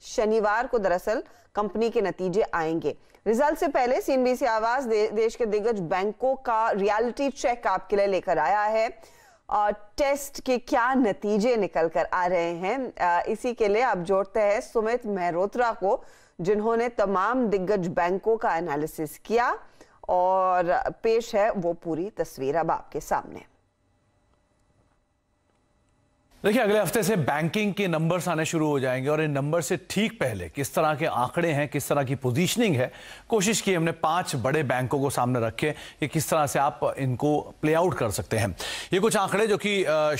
शनिवार को दरअसल कंपनी के नतीजे आएंगे रिजल्ट से पहले सीएनबीसी आवाज दे, देश के दिग्गज बैंकों का रियलिटी चेक आपके लिए लेकर आया है और टेस्ट के क्या नतीजे निकल कर आ रहे हैं इसी के लिए आप जोड़ते हैं सुमित मेहरोत्रा को जिन्होंने तमाम दिग्गज बैंकों का एनालिसिस किया और पेश है वो पूरी तस्वीर अब आपके सामने देखिए अगले हफ्ते से बैंकिंग के नंबर्स आने शुरू हो जाएंगे और इन नंबर से ठीक पहले किस तरह के आंकड़े हैं किस तरह की पोजीशनिंग है कोशिश की हमने पांच बड़े बैंकों को सामने रखे कि किस तरह से आप इनको प्ले आउट कर सकते हैं ये कुछ आंकड़े जो कि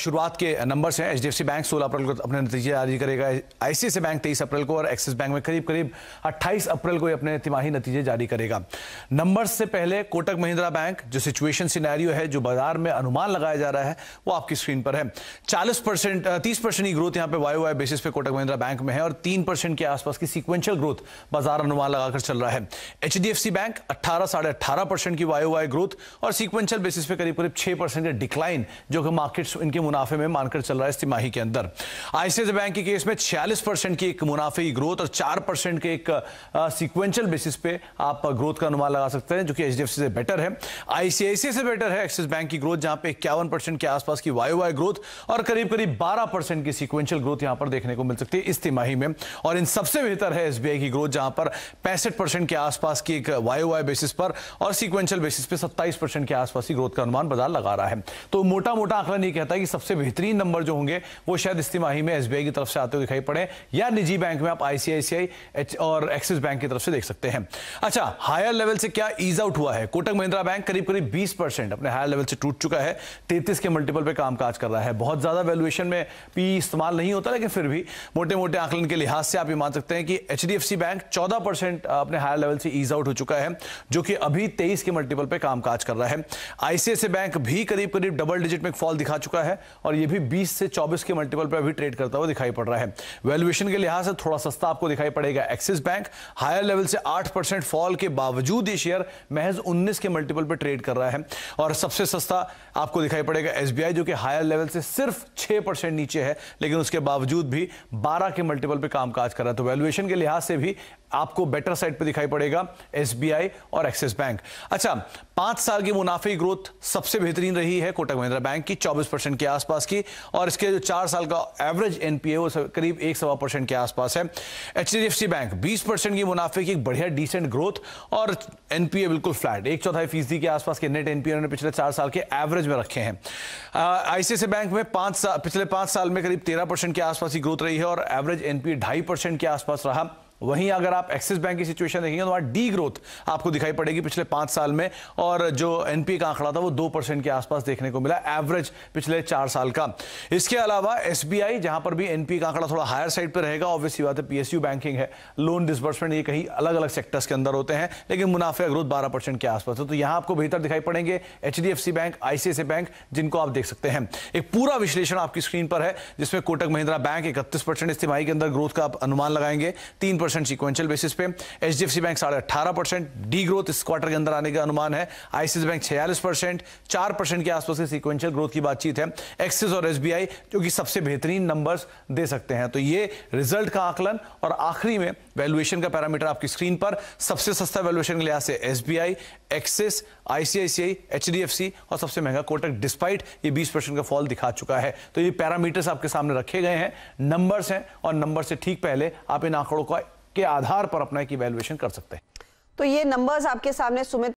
शुरुआत के नंबर्स हैं एच बैंक सोलह अप्रैल को अपने नतीजे जारी करेगा आई बैंक तेईस अप्रैल को और एक्सिस बैंक में करीब करीब अट्ठाईस अप्रैल को अपने तिमाही नतीजे जारी करेगा नंबर से पहले कोटक महिंद्रा बैंक जो सिचुएशन सिनेरियो है जो बाजार में अनुमान लगाया जा रहा है वो आपकी स्क्रीन पर है चालीस परसेंट तीस परसेंट की ग्रोथ यहाँ पे वाई वाई बेसिस पे कोटक महिंद्रा बैंक में है और तीन परसेंट के आसपास की सीक्वेंशियल ग्रोथ बाजार अनुमान लगाकर चल रहा है एच बैंक अट्ठारह साढ़े अट्ठारह परसेंट की वाई वाई ग्रोथ और सीक्वेंशियल बेसिस पे करीब करीब छह परसेंट का डिक्लाइन जो कि मार्केट इनके मुनाफे में मानकर चल रहा है इस तिमाही के अंदर आईसीआई बैंक के केस में छियालीस परसेंट की एक मुनाफे की ग्रोथ और चार परसेंट के एक सिक्वेंशियल बेसिस पे आप ग्रोथ का अनुमान लगा सकते हैं जो कि एच से बेटर है आईसीआईसी से बेटर है एक्सिस बैंक की ग्रोथ जहां पर इक्यावन के आसपास की वाई ग्रोथ और करीब करीब बारह परसेंट की सिक्वेंशियल ग्रोथ यहां पर देखने को मिल सकती है इस तिमाही में और इन सबसे बेहतर है एसबीआई की ग्रोथ जहां पर पैंसठ परसेंट के आसपास की एक वायो वाई बेसिस पर और सिक्वेंशियल बेसिस पर सत्ताईस परसेंट के आसपास की ग्रोथ का अनुमान बाजार लगा रहा है तो मोटा मोटा आंकड़ा नहीं कहता कि सबसे बेहतरीन नंबर जो होंगे वो शायद इस तिमाही में एसबीआई की तरफ से आते हुए दिखाई पड़े या निजी बैंक में आप आईसीआईसीआई और एक्सिस बैंक की तरफ से देख सकते हैं अच्छा हायर लेवल से क्या ईज आउट हुआ है कोटक महिंद्रा बैंक करीब करीब बीस अपने हायर लेवल से टूट चुका है तैतीस के मल्टीपल पर कामकाज कर रहा है बहुत ज्यादा वैल्यूएशन में पी इस्तेमाल नहीं होता लेकिन फिर भी मोटे मोटे आंकलन के लिहाज से आप ये मान सकते हैं कि एच बैंक चौदह परसेंट अपने हायर लेवल से ईज आउट हो चुका है जो कि अभी तेईस के मल्टीपल पर कामकाज कर रहा है आईसीआईसी बैंक भी करीब करीब डबल डिजिट में फॉल दिखा चुका है और ये भी बीस से चौबीस के मल्टीपल पर अभी ट्रेड करता हुआ दिखाई पड़ रहा है वैल्युएशन के लिहाज से थोड़ा सस्ता आपको दिखाई पड़ेगा एक्सिस बैंक हायर लेवल से आठ परसेंट फॉल के बावजूद ये शेयर महज उन्नीस के मल्टीपल पर ट्रेड कर रहा है और सबसे सस्ता आपको दिखाई पड़ेगा एसबीआई जो कि हायर लेवल से सिर्फ छह परसेंट नीचे है लेकिन उसके बावजूद भी बारह के मल्टीपल पे कामकाज कर रहा है तो वैल्यूएशन के लिहाज से भी आपको बेटर साइड पे दिखाई पड़ेगा एसबीआई और एक्सिस बैंक अच्छा पांच साल की मुनाफे ग्रोथ सबसे बेहतरीन रही है कोटक महिंद्रा बैंक की 24 परसेंट के आसपास की और इसके जो चार साल का एवरेज एनपीए वो करीब एक सवा परसेंट के आसपास है एच बैंक 20 परसेंट की मुनाफे की एक बढ़िया डिसेंट ग्रोथ और एनपीए बिल्कुल फ्लैट एक चौथाई फीसदी के आसपास के नेट एनपीए ने पिछले चार साल के एवरेज में रखे हैं आईसीआई बैंक में पांच साल पिछले पांच साल में करीब तेरह परसेंट के आसपास की ग्रोथ रही है और एवरेज एनपीए ढाई परसेंट के आसपास रहा वहीं अगर आप एक्सिस बैंक की सिचुएशन देखेंगे तो वहाँ डी ग्रोथ आपको दिखाई पड़ेगी पिछले पाँच साल में और जो एनपीए का आंकड़ा था वो दो परसेंट के आसपास देखने को मिला एवरेज पिछले चार साल का इसके अलावा एस बी पर भी एनपीए का आंकड़ा थोड़ा हायर साइड पर रहेगा ऑब्वियसली बात है पी बैंकिंग है लोन डिसबर्समेंट ये कहीं अलग अलग सेक्टर्स के अंदर होते हैं लेकिन मुनाफा ग्रोथ बारह परसेंट के आसपास है तो यहां आपको बेहतर दिखाई पड़ेंगे H D F C bank ICICI bank जिनको आप देख सकते हैं एक पूरा विश्लेषण आपकी स्क्रीन पर है जिसमें कोटक महिंद्रा बैंक इकतीस परसेंट इस तिमाही के अंदर ग्रोथ का आप अनुमान लगाएंगे तीन परसेंट सिक्वेंशियल बेसिस पे H D F C bank साढ़े अठारह परसेंट डी ग्रोथ इस क्वार्टर के अंदर आने का अनुमान है आईसीसी बैंक छियालीस परसेंट चार परसेंट के आसपास की सिक्वेंशियल ग्रोथ की बातचीत है एक्सिस और एस बी आई जो कि सबसे बेहतरीन नंबर्स दे सकते हैं तो ये रिजल्ट का आकलन और आखिरी में वैल्यूएशन का पैरामीटर आपकी स्क्रीन पर सबसे सस्ता वैल्यूएशन के लिहाज से S B I Axis ICICI H D F C और सबसे महंगा कोटक डिस्पाइट ये बीस परसेंट का फॉल दिखा चुका है तो ये पैरामीटर्स आपके सामने रखे गए हैं नंबर्स हैं और नंबर से ठीक पहले आप इन आंकड़ों का के आधार पर अपना एक वैल्युएशन कर सकते हैं तो ये नंबर्स आपके सामने सुमित